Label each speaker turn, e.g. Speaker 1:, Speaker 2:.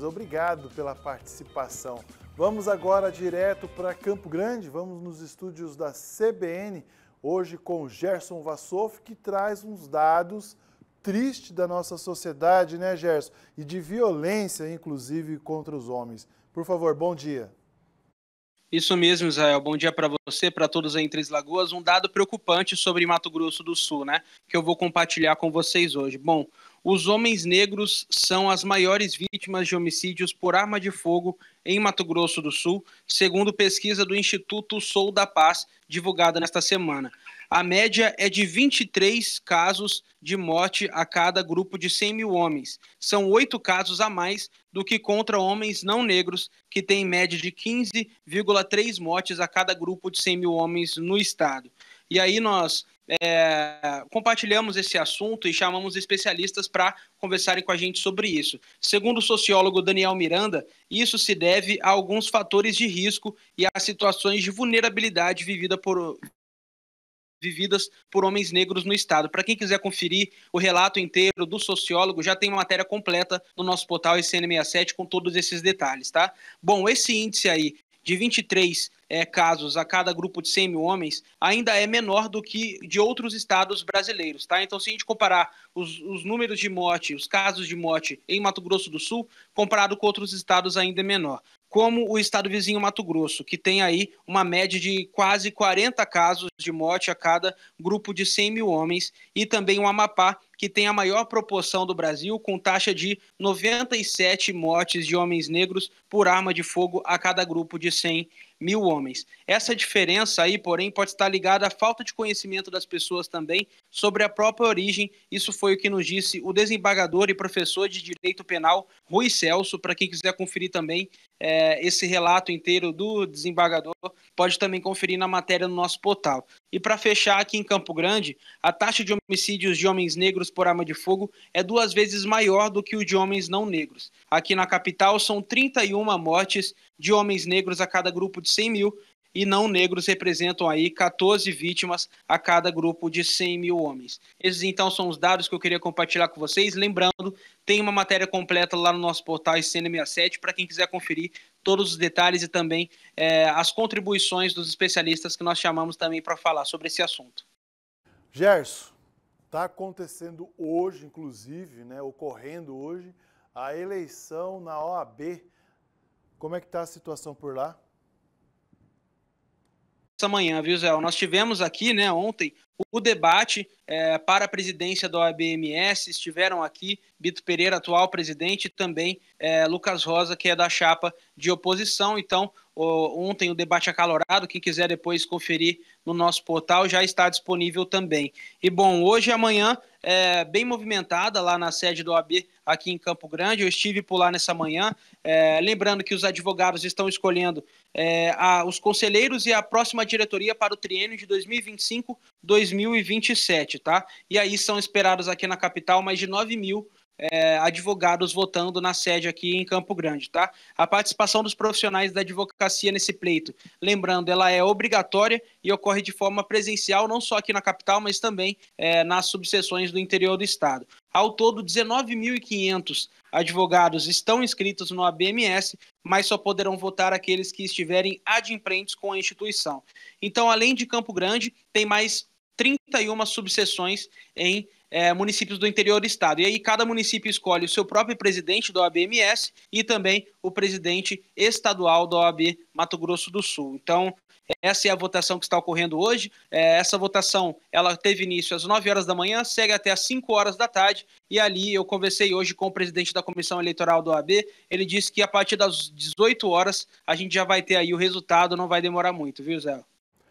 Speaker 1: Lucas, obrigado pela participação. Vamos agora direto para Campo Grande, vamos nos estúdios da CBN, hoje com Gerson Vassoff, que traz uns dados tristes da nossa sociedade, né, Gerson? E de violência, inclusive, contra os homens. Por favor, bom dia.
Speaker 2: Isso mesmo, Israel. Bom dia para você, para todos aí em Três Lagoas. Um dado preocupante sobre Mato Grosso do Sul, né? Que eu vou compartilhar com vocês hoje. Bom, os homens negros são as maiores vítimas de homicídios por arma de fogo em Mato Grosso do Sul, segundo pesquisa do Instituto Sul da Paz, divulgada nesta semana. A média é de 23 casos de morte a cada grupo de 100 mil homens. São oito casos a mais do que contra homens não negros, que têm média de 15,3 mortes a cada grupo de 100 mil homens no estado. E aí nós é, compartilhamos esse assunto e chamamos especialistas para conversarem com a gente sobre isso. Segundo o sociólogo Daniel Miranda, isso se deve a alguns fatores de risco e a situações de vulnerabilidade vivida por, vividas por homens negros no Estado. Para quem quiser conferir o relato inteiro do sociólogo, já tem uma matéria completa no nosso portal ICN67 com todos esses detalhes, tá? Bom, esse índice aí de 23 é, casos a cada grupo de 100 mil homens ainda é menor do que de outros estados brasileiros, tá? Então, se a gente comparar os, os números de morte, os casos de morte em Mato Grosso do Sul, comparado com outros estados ainda é menor como o estado vizinho Mato Grosso, que tem aí uma média de quase 40 casos de morte a cada grupo de 100 mil homens, e também o Amapá, que tem a maior proporção do Brasil, com taxa de 97 mortes de homens negros por arma de fogo a cada grupo de 100 mil homens. Essa diferença aí, porém, pode estar ligada à falta de conhecimento das pessoas também sobre a própria origem. Isso foi o que nos disse o desembargador e professor de direito penal Rui Celso. Para quem quiser conferir também é, esse relato inteiro do desembargador, pode também conferir na matéria no nosso portal. E para fechar aqui em Campo Grande, a taxa de homicídios de homens negros por arma de fogo é duas vezes maior do que o de homens não negros. Aqui na capital são 31 mortes de homens negros a cada grupo de 100 mil e não negros representam aí 14 vítimas a cada grupo de 100 mil homens. Esses então são os dados que eu queria compartilhar com vocês. Lembrando, tem uma matéria completa lá no nosso portal cn 67 para quem quiser conferir todos os detalhes e também é, as contribuições dos especialistas que nós chamamos também para falar sobre esse assunto.
Speaker 1: Gerson, está acontecendo hoje, inclusive, né, ocorrendo hoje, a eleição na OAB. Como é que está a situação por lá?
Speaker 2: manhã, viu, Zé? Nós tivemos aqui, né, ontem, o debate é, para a presidência da OABMS. Estiveram aqui Bito Pereira, atual presidente, e também é, Lucas Rosa, que é da chapa de oposição. Então, o, ontem o debate acalorado, quem quiser depois conferir no nosso portal, já está disponível também. E bom, hoje e amanhã, é, bem movimentada lá na sede do OAB aqui em Campo Grande, eu estive por lá nessa manhã. É, lembrando que os advogados estão escolhendo é, a, os conselheiros e a próxima diretoria para o triênio de 2025 2027, tá? E aí são esperados aqui na capital mais de 9 mil é, advogados votando na sede aqui em Campo Grande, tá? A participação dos profissionais da advocacia nesse pleito, lembrando, ela é obrigatória e ocorre de forma presencial, não só aqui na capital, mas também é, nas subseções do interior do estado. Ao todo, 19.500 advogados estão inscritos no ABMS, mas só poderão votar aqueles que estiverem adimplentes com a instituição. Então, além de Campo Grande, tem mais 31 subseções em é, municípios do interior do estado. E aí cada município escolhe o seu próprio presidente do OABMS e também o presidente estadual do OAB Mato Grosso do Sul. Então, essa é a votação que está ocorrendo hoje. É, essa votação ela teve início às 9 horas da manhã, segue até às 5 horas da tarde. E ali eu conversei hoje com o presidente da Comissão Eleitoral do OAB. Ele disse que a partir das 18 horas a gente já vai ter aí o resultado, não vai demorar muito, viu, Zé?